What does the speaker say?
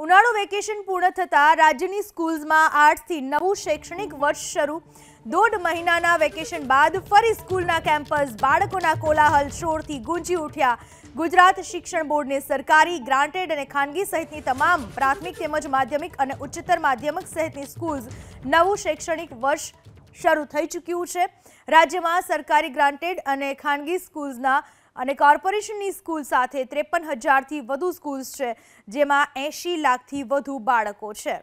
ઉનાળો વેકેશન પૂર્ણ થતાં રાજ્યની સ્કૂલ્સમાં આઠથી નવું શૈક્ષણિક વર્ષ શરૂ દોઢ મહિનાના વેકેશન બાદ ફરી સ્કૂલના કેમ્પસ બાળકોના કોલાહલ શોરથી ગુંજી ઉઠ્યા ગુજરાત શિક્ષણ બોર્ડને સરકારી ગ્રાન્ટેડ અને ખાનગી સહિતની તમામ પ્રાથમિક તેમજ માધ્યમિક અને ઉચ્ચતર માધ્યમિક સહિતની સ્કૂલ્સ નવું શૈક્ષણિક વર્ષ શરૂ થઈ ચૂક્યું છે રાજ્યમાં સરકારી ગ્રાન્ટેડ અને ખાનગી સ્કૂલ્સના અને કોર્પોરેશનની સ્કૂલ સાથે ત્રેપન હજારથી વધુ સ્કૂલ્સ છે જેમાં એંશી લાખથી વધુ બાળકો છે